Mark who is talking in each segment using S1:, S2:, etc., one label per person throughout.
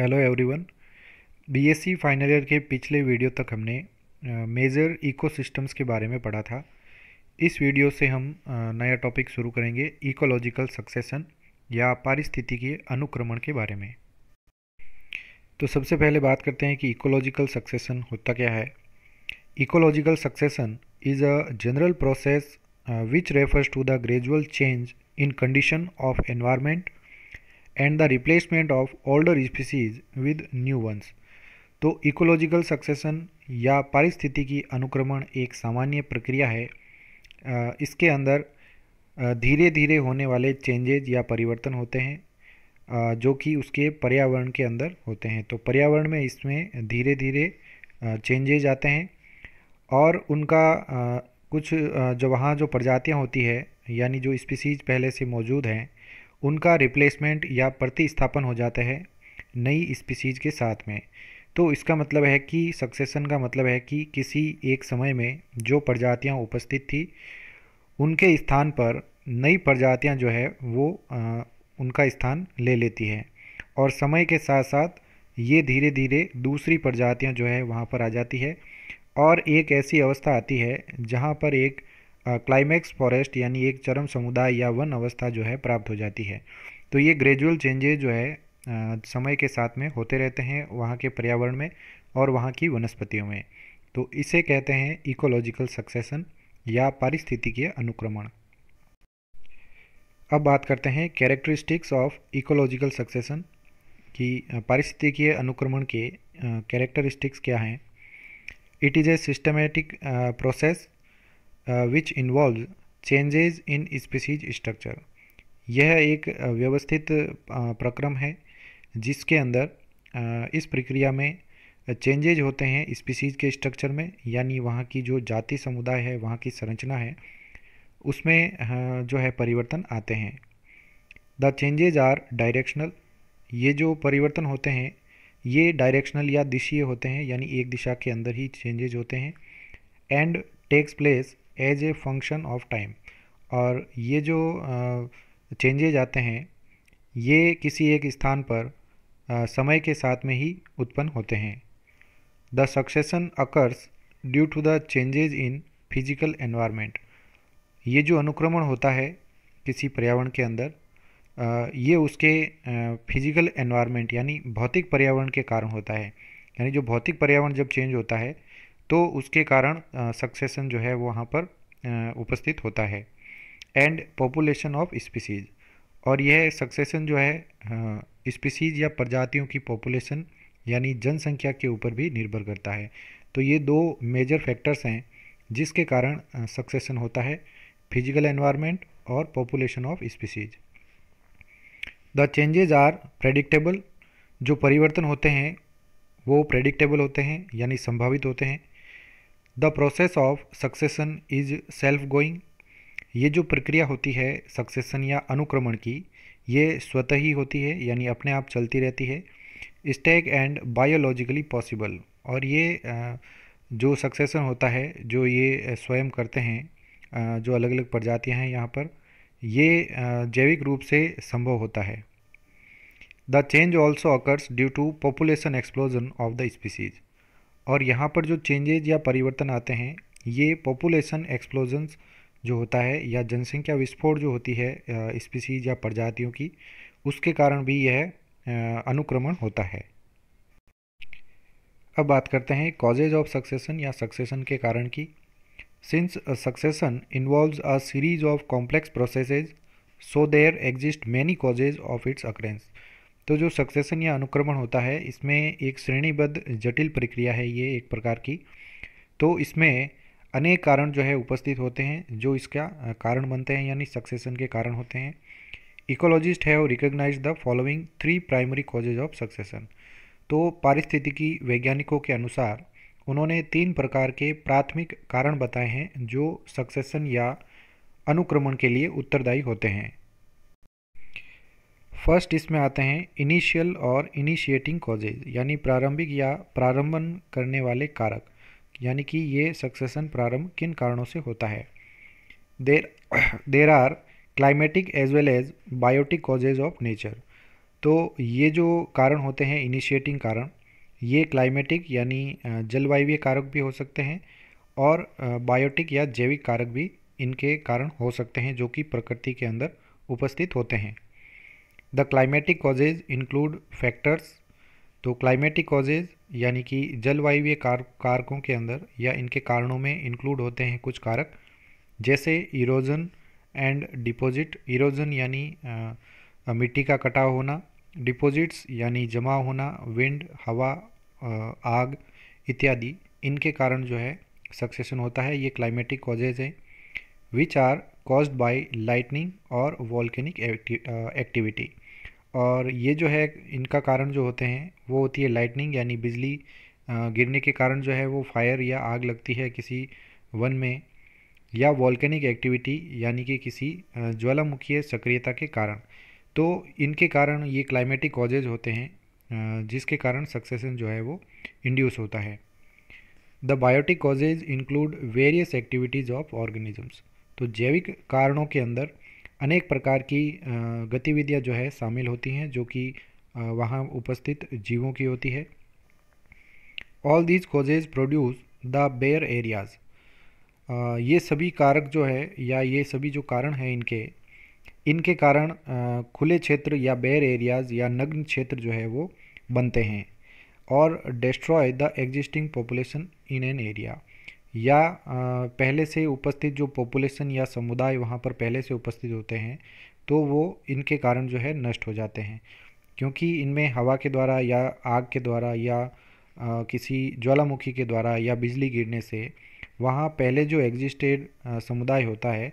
S1: hello everyone BSc final year के पिछले video तक हमने मेजर इकोसिस्टम्स के बारे में पढ़ा था इस वीडियो से हम नया टॉपिक शुरू करेंगे इकोलॉजिकल सक्सेशन या पारिस्थितिकीय अनुक्रमण के बारे में तो सबसे पहले बात करते हैं कि इकोलॉजिकल सक्सेशन होता क्या है ecological succession is a general process which refers to the gradual change in condition of environment and the replacement of older species with new ones तो इकोलॉजिकल सक्सेसन या पारिस्थितिकी अनुक्रमण एक सामान्य प्रक्रिया है इसके अंदर धीरे धीरे होने वाले चेंजेज या परिवर्तन होते हैं जो कि उसके पर्यावरण के अंदर होते हैं तो पर्यावरण में इसमें धीरे धीरे चेंजेज आते हैं और उनका कुछ जो वहाँ जो प्रजातियाँ होती है यानी जो स्पीसीज पहले से मौजूद हैं उनका रिप्लेसमेंट या प्रतिस्थापन हो जाता है नई स्पीसीज़ के साथ में तो इसका मतलब है कि सक्सेसन का मतलब है कि किसी एक समय में जो प्रजातियाँ उपस्थित थी उनके स्थान पर नई प्रजातियाँ जो है वो आ, उनका स्थान ले लेती है और समय के साथ साथ ये धीरे धीरे दूसरी प्रजातियाँ जो है वहाँ पर आ जाती है और एक ऐसी अवस्था आती है जहाँ पर एक क्लाइमैक्स फॉरेस्ट यानी एक चरम समुदाय या वन अवस्था जो है प्राप्त हो जाती है तो ये ग्रेजुअल चेंजेज जो है आ, समय के साथ में होते रहते हैं वहाँ के पर्यावरण में और वहाँ की वनस्पतियों में तो इसे कहते हैं इकोलॉजिकल सक्सेसन या पारिस्थितिकीय अनुक्रमण अब बात करते हैं कैरेक्टरिस्टिक्स ऑफ इकोलॉजिकल सक्सेसन कि पारिस्थितिकीय अनुक्रमण के कैरेक्टरिस्टिक्स क्या हैं it is a systematic process which involve changes in species structure यह एक uh, व्यवस्थित uh, प्रक्रम है जिसके अंदर uh, इस प्रक्रिया में चेंजेज होते हैं स्पीसीज के स्ट्रक्चर में यानी वहाँ की जो जाति समुदाय है वहाँ की संरचना है उसमें जो है परिवर्तन आते हैं द चेंजेज आर डायरेक्शनल ये जो परिवर्तन होते हैं ये डायरेक्शनल या दिशीय होते हैं यानी एक दिशा के अंदर ही चेंजेज होते हैं and takes place as a function of time और ये जो चेंजेज आते हैं ये किसी एक स्थान पर समय के साथ में ही उत्पन्न होते हैं the succession occurs due to the changes in physical environment ये जो अनुक्रमण होता है किसी पर्यावरण के अंदर ये उसके फिजिकल एनवायरमेंट यानी भौतिक पर्यावरण के कारण होता है यानी जो भौतिक पर्यावरण जब चेंज होता है तो उसके कारण सक्सेसन जो है वहाँ पर उपस्थित होता है एंड पॉपुलेशन ऑफ स्पीसीज और यह सक्सेसन जो है स्पीसीज या प्रजातियों की पॉपुलेशन यानी जनसंख्या के ऊपर भी निर्भर करता है तो ये दो मेजर फैक्टर्स हैं जिसके कारण सक्सेसन होता है फिजिकल एनवायरनमेंट और population of species the changes are predictable जो परिवर्तन होते हैं वो प्रेडिक्टेबल होते हैं यानी संभावित होते हैं the process of succession is self going ये जो प्रक्रिया होती है सक्सेसन या अनुक्रमण की ये स्वतः ही होती है यानी अपने आप चलती रहती है स्टेक एंड बायोलॉजिकली पॉसिबल और ये जो सक्सेसन होता है जो ये स्वयं करते हैं जो अलग अलग प्रजातियाँ हैं यहाँ पर ये जैविक रूप से संभव होता है the change also occurs due to population explosion of the species और यहाँ पर जो चेंजेज या परिवर्तन आते हैं ये पॉपुलेशन एक्सप्लोजन्स जो होता है या जनसंख्या विस्फोट जो होती है स्पीसीज या प्रजातियों की उसके कारण भी यह अनुक्रमण होता है अब बात करते हैं कॉजेज ऑफ सक्सेशन या सक्सेशन के कारण की since succession involves a series of complex processes so there exist many causes of its occurrence तो जो सक्सेशन या अनुक्रमण होता है इसमें एक श्रेणीबद्ध जटिल प्रक्रिया है ये एक प्रकार की तो इसमें अनेक कारण जो है उपस्थित होते हैं जो इसका कारण बनते हैं यानी सक्सेशन के कारण होते हैं इकोलॉजिस्ट है recognise the following three primary causes of succession तो पारिस्थितिकी वैज्ञानिकों के अनुसार उन्होंने तीन प्रकार के प्राथमिक कारण बताए हैं जो सक्सेशन या अनुक्रमण के लिए उत्तरदायी होते हैं फर्स्ट इसमें आते हैं इनिशियल और इनिशिएटिंग कॉजेज यानी प्रारंभिक या प्रारंभन करने वाले कारक यानी कि ये सक्सेसन प्रारंभ किन कारणों से होता है there there are climatic as well as biotic causes of nature तो ये जो कारण होते हैं इनिशिएटिंग कारण ये क्लाइमेटिक यानी जलवायु कारक भी हो सकते हैं और बायोटिक या जैविक कारक भी इनके कारण हो सकते हैं जो कि प्रकृति के अंदर उपस्थित होते हैं the climatic causes include factors तो क्लाइमेटिक कॉजेज़ यानी कि जलवायु कार कारकों के अंदर या इनके कारणों में इंक्लूड होते हैं कुछ कारक जैसे इरोजन एंड डिपॉजिट इरोजन यानी आ, मिट्टी का कटाव होना डिपॉजिट्स यानी जमा होना विंड हवा आग इत्यादि इनके कारण जो है सक्सेशन होता है ये क्लाइमेटिक कॉजेज हैं which are caused by lightning और वॉल्केनिक एक्टिविटी uh, और ये जो है इनका कारण जो होते हैं वो होती है लाइटनिंग यानी बिजली uh, गिरने के कारण जो है वो फायर या आग लगती है किसी वन में या वॉल्केनिक एक्टिविटी यानी कि किसी uh, ज्वालामुखीय सक्रियता के कारण तो इनके कारण ये क्लाइमेटिक कॉजेज होते हैं जिसके कारण सक्सेसन जो है वो इंड्यूस होता है the biotic causes include various activities of organisms तो जैविक कारणों के अंदर अनेक प्रकार की गतिविधियाँ जो है शामिल होती हैं जो कि वहाँ उपस्थित जीवों की होती है all these causes produce the bare areas ये सभी कारक जो है या ये सभी जो कारण हैं इनके इनके कारण खुले क्षेत्र या बेयर एरियाज़ या नग्न क्षेत्र जो है वो बनते हैं और destroy the existing population in an area या पहले से उपस्थित जो पॉपुलेशन या समुदाय वहाँ पर पहले से उपस्थित होते हैं तो वो इनके कारण जो है नष्ट हो जाते हैं क्योंकि इनमें हवा के द्वारा या आग के द्वारा या किसी ज्वालामुखी के द्वारा या बिजली गिरने से वहाँ पहले जो एग्जिस्टेड समुदाय होता है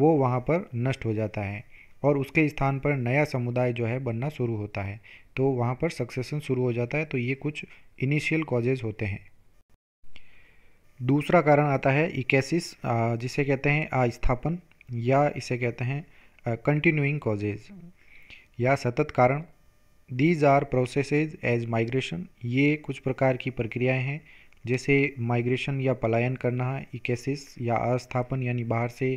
S1: वो वहाँ पर नष्ट हो जाता है और उसके स्थान पर नया समुदाय जो है बनना शुरू होता है तो वहाँ पर सक्सेसन शुरू हो जाता है तो ये कुछ इनिशियल कॉजेज़ होते हैं दूसरा कारण आता है इकेसिस जिसे कहते हैं आस्थापन या इसे कहते हैं कंटिन्यूइंग कॉजेज या सतत कारण these are processes as migration ये कुछ प्रकार की प्रक्रियाएं हैं जैसे माइग्रेशन या पलायन करना इकेसिस या अस्थापन यानी बाहर से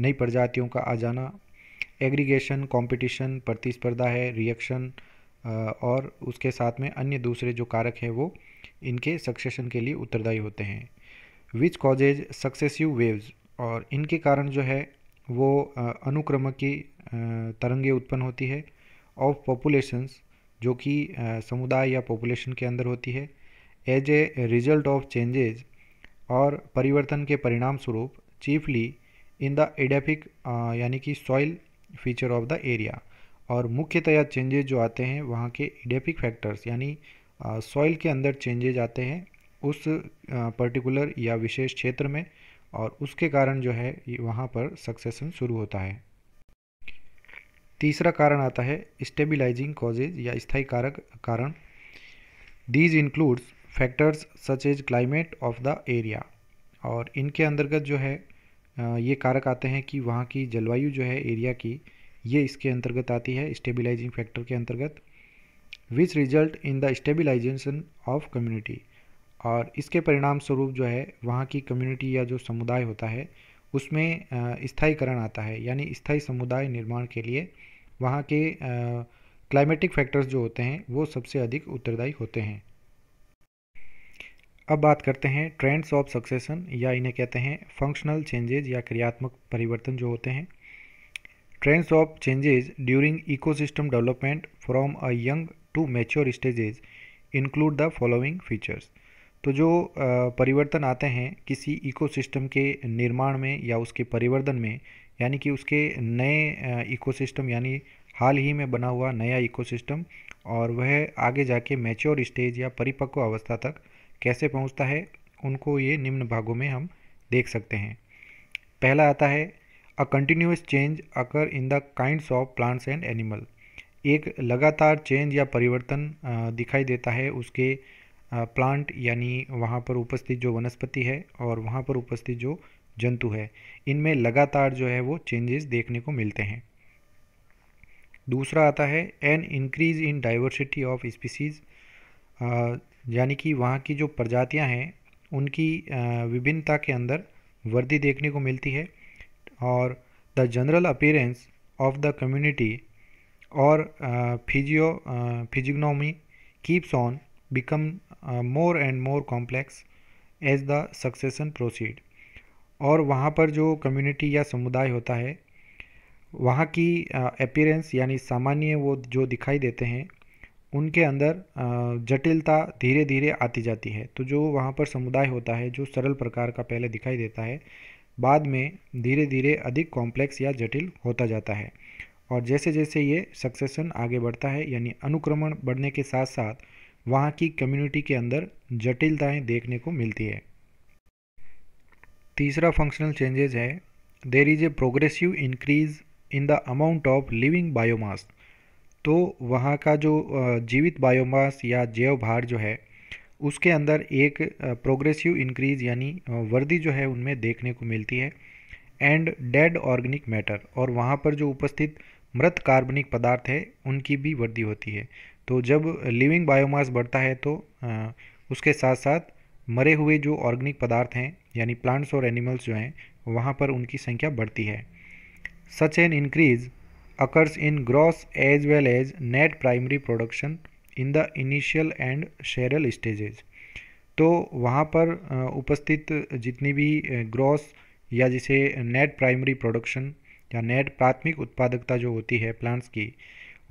S1: नई प्रजातियों का आ जाना एग्रीगेशन कंपटीशन, प्रतिस्पर्धा है रिएक्शन और उसके साथ में अन्य दूसरे जो कारक हैं वो इनके सक्सेशन के लिए उत्तरदायी होते हैं विच कॉजेज सक्सेसिव वेव्स और इनके कारण जो है वो अनुक्रम की तरंगे उत्पन्न होती है ऑफ पॉपुलेशंस जो कि समुदाय या पॉपुलेशन के अंदर होती है as a result of changes और परिवर्तन के परिणाम स्वरूप चीफली इन द एडेफिक यानी कि soil feature of the area और मुख्यतया चेंजेज जो आते हैं वहाँ के एडेफिक फैक्टर्स यानी सॉइल के अंदर चेंजेज आते हैं उस पर्टिकुलर या विशेष क्षेत्र में और उसके कारण जो है वहाँ पर सक्सेसन शुरू होता है तीसरा कारण आता है स्टेबिलाइजिंग कॉजेज या स्थायी कारक कारण these includes factors such as climate of the area और इनके अंतर्गत जो है ये कारक आते हैं कि वहाँ की जलवायु जो है एरिया की ये इसके अंतर्गत आती है स्टेबिलाइजिंग फैक्टर के अंतर्गत which result in the stabilisation of community और इसके परिणाम स्वरूप जो है वहाँ की कम्युनिटी या जो समुदाय होता है उसमें स्थायीकरण आता है यानी स्थायी समुदाय निर्माण के लिए वहाँ के क्लाइमेटिक फैक्टर्स जो होते हैं वो सबसे अधिक उत्तरदायी होते हैं अब बात करते हैं ट्रेंड्स ऑफ सक्सेशन या इन्हें कहते हैं फंक्शनल चेंजेज या क्रियात्मक परिवर्तन जो होते हैं trends of changes during ecosystem development from a young to mature stages include the following features तो जो परिवर्तन आते हैं किसी इकोसिस्टम के निर्माण में या उसके परिवर्तन में यानी कि उसके नए इकोसिस्टम यानी हाल ही में बना हुआ नया इकोसिस्टम और वह आगे जाके मैच्योर स्टेज या परिपक्व अवस्था तक कैसे पहुंचता है उनको ये निम्न भागों में हम देख सकते हैं पहला आता है a continuous change occur in the kinds of plants and animal एक लगातार चेंज या परिवर्तन दिखाई देता है उसके प्लांट यानी वहाँ पर उपस्थित जो वनस्पति है और वहाँ पर उपस्थित जो जंतु है इनमें लगातार जो है वो चेंजेस देखने को मिलते हैं दूसरा आता है an increase in diversity of species यानी कि वहाँ की जो प्रजातियाँ हैं उनकी विभिन्नता के अंदर वृद्धि देखने को मिलती है और the general appearance of the community और physio physiognomy keeps on become uh, more and more complex as the succession proceed और वहाँ पर जो community या समुदाय होता है वहाँ की uh, appearance यानी सामान्य वो जो दिखाई देते हैं उनके अंदर uh, जटिलता धीरे धीरे आती जाती है तो जो वहाँ पर समुदाय होता है जो सरल प्रकार का पहले दिखाई देता है बाद में धीरे धीरे अधिक कॉम्प्लेक्स या जटिल होता जाता है और जैसे जैसे ये सक्सेशन आगे बढ़ता है यानी अनुक्रमण बढ़ने के साथ साथ वहाँ की कम्युनिटी के अंदर जटिलताएं देखने को मिलती है तीसरा फंक्शनल चेंजेज है there is a progressive increase in the amount of living biomass तो वहाँ का जो जीवित बायोमास या जैव भार जो है उसके अंदर एक प्रोग्रेसिव इंक्रीज यानी वर्दी जो है उनमें देखने को मिलती है एंड डेड ऑर्गेनिक मैटर और वहाँ पर जो उपस्थित मृत कार्बनिक पदार्थ है उनकी भी वृद्धि होती है तो जब लिविंग बायोमास बढ़ता है तो उसके साथ साथ मरे हुए जो ऑर्गेनिक पदार्थ हैं यानी प्लांट्स और एनिमल्स जो हैं वहाँ पर उनकी संख्या बढ़ती है such an increase occurs in gross as well as net primary production in the initial and seral stages तो वहाँ पर उपस्थित जितनी भी ग्रॉस या जिसे नेट प्राइमरी प्रोडक्शन या नेट प्राथमिक उत्पादकता जो होती है प्लांट्स की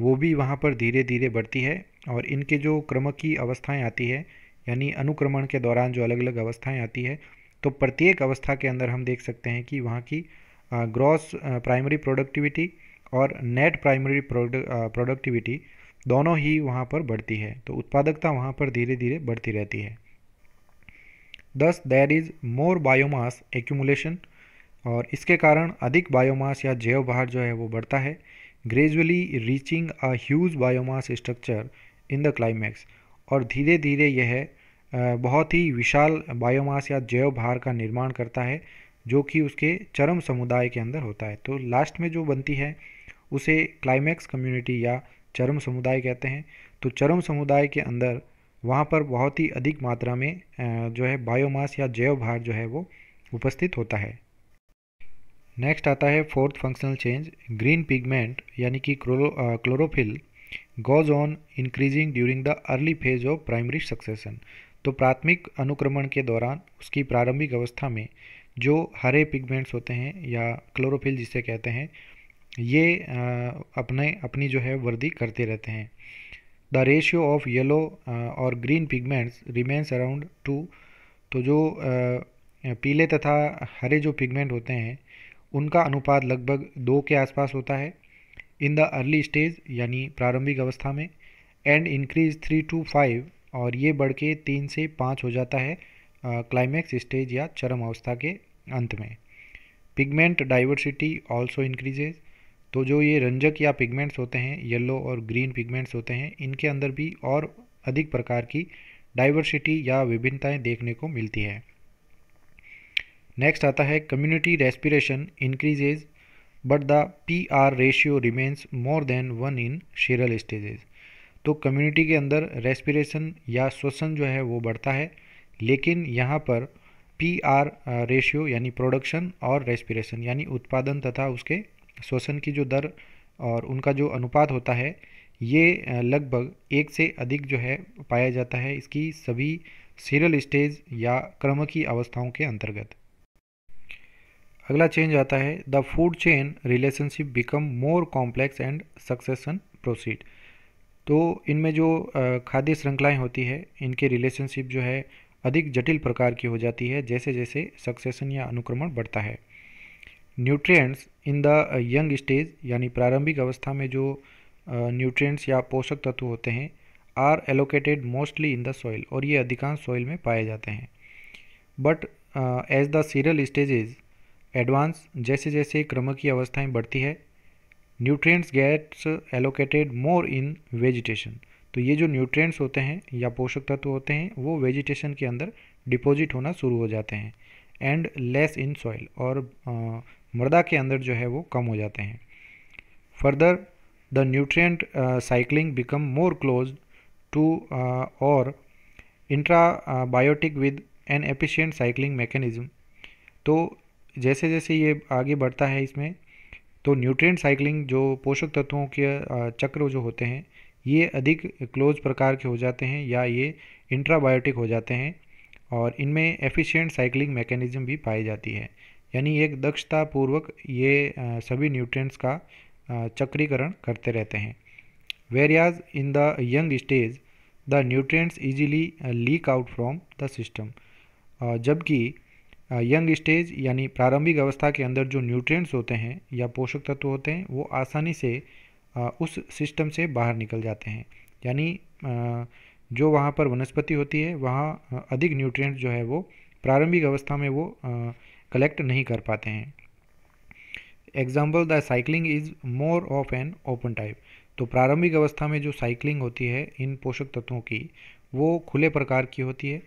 S1: वो भी वहाँ पर धीरे धीरे बढ़ती है और इनके जो क्रम की अवस्थाएँ आती है यानी अनुक्रमण के दौरान जो अलग अलग अवस्थाएँ आती है तो प्रत्येक अवस्था के अंदर हम देख सकते हैं कि वहाँ की ग्रॉस प्राइमरी प्रोडक्टिविटी और नेट प्राइमरी प्रोडक्टिविटी दोनों ही वहाँ पर बढ़ती है तो उत्पादकता वहाँ पर धीरे धीरे बढ़ती रहती है thus there is more biomass accumulation और इसके कारण अधिक बायोमास या जैव भार जो है वो बढ़ता है gradually reaching a huge biomass structure in the climax और धीरे धीरे यह बहुत ही विशाल बायोमास या जैव भार का निर्माण करता है जो कि उसके चरम समुदाय के अंदर होता है तो लास्ट में जो बनती है उसे क्लाइमैक्स कम्युनिटी या चरम समुदाय कहते हैं तो चरम समुदाय के अंदर वहाँ पर बहुत ही अधिक मात्रा में जो है बायोमास या जैव भार जो है वो उपस्थित होता है नेक्स्ट आता है fourth functional change green pigment यानी कि chlorophyll goes on increasing during the early phase of primary succession तो प्राथमिक अनुक्रमण के दौरान उसकी प्रारंभिक अवस्था में जो हरे पिगमेंट्स होते हैं या क्लोरोफिल जिसे कहते हैं ये uh, अपने अपनी जो है वृद्धि करते रहते हैं द रेशियो ऑफ येलो और green pigments remains around two तो जो uh, पीले तथा हरे जो पिगमेंट होते हैं उनका अनुपात लगभग दो के आसपास होता है इन द अर्ली स्टेज यानी प्रारंभिक अवस्था में and increase three to five और ये बढ़ के तीन से पाँच हो जाता है क्लाइमैक्स स्टेज या चरम अवस्था के अंत में पिगमेंट डाइवर्सिटी ऑल्सो इंक्रीजेज तो जो ये रंजक या पिगमेंट्स होते हैं येलो और ग्रीन पिगमेंट्स होते हैं इनके अंदर भी और अधिक प्रकार की डाइवर्सिटी या विभिन्नताएं देखने को मिलती है नेक्स्ट आता है community respiration increases but the P R ratio remains more than one in seral stages तो कम्युनिटी के अंदर रेस्पिरेशन या श्वसन जो है वो बढ़ता है लेकिन यहाँ पर पी आर रेशियो यानी प्रोडक्शन और रेस्पिरेशन यानी उत्पादन तथा उसके श्वसन की जो दर और उनका जो अनुपात होता है ये लगभग एक से अधिक जो है पाया जाता है इसकी सभी सीरियल स्टेज या क्रम की अवस्थाओं के अंतर्गत अगला चेंज आता है the food chain relationship become more complex and succession proceed तो इनमें जो खाद्य श्रृंखलाएँ होती है इनके रिलेशनशिप जो है अधिक जटिल प्रकार की हो जाती है जैसे जैसे सक्सेसन या अनुक्रमण बढ़ता है nutrients in the young stage यानी प्रारंभिक अवस्था में जो न्यूट्रिएंट्स या पोषक तत्व होते हैं are allocated mostly in the soil और ये अधिकांश सॉइल में पाए जाते हैं but as the seral stages advance जैसे जैसे क्रम की अवस्थाएं बढ़ती है nutrients gets allocated more in vegetation तो ये जो न्यूट्रिएंट्स होते हैं या पोषक तत्व होते हैं वो वेजिटेशन के अंदर डिपॉजिट होना शुरू हो जाते हैं एंड लेस इन सॉइल और मृदा के अंदर जो है वो कम हो जाते हैं further the nutrient cycling become more close to और intrabiotic with an efficient cycling mechanism तो जैसे जैसे ये आगे बढ़ता है इसमें तो न्यूट्रिएंट साइकिलिंग जो पोषक तत्वों के चक्र जो होते हैं ये अधिक क्लोज प्रकार के हो जाते हैं या ये इंट्राबायोटिक हो जाते हैं और इनमें एफिशिएंट साइकिलिंग मैकेनिज्म भी पाई जाती है यानी एक दक्षतापूर्वक ये सभी न्यूट्रिएंट्स का चक्रीकरण करते रहते हैं whereas in the young stage the nutrients easily leak out from the system जबकि यंग स्टेज यानी प्रारंभिक अवस्था के अंदर जो न्यूट्रिएंट्स होते हैं या पोषक तत्व होते हैं वो आसानी से उस सिस्टम से बाहर निकल जाते हैं यानी जो वहाँ पर वनस्पति होती है वहाँ अधिक न्यूट्रिएंट्स जो है वो प्रारंभिक अवस्था में वो कलेक्ट नहीं कर पाते हैं example the cycling is more of an open type तो प्रारंभिक अवस्था में जो साइकिलिंग होती है इन पोषक तत्वों की वो खुले प्रकार की होती है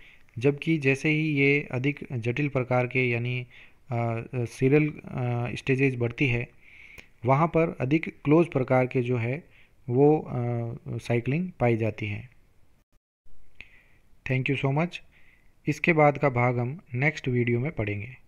S1: जबकि जैसे ही ये अधिक जटिल प्रकार के यानी सीरियल स्टेजेज बढ़ती है वहाँ पर अधिक क्लोज प्रकार के जो है वो साइकिलिंग पाई जाती है थैंक यू सो मच इसके बाद का भाग हम नेक्स्ट वीडियो में पढ़ेंगे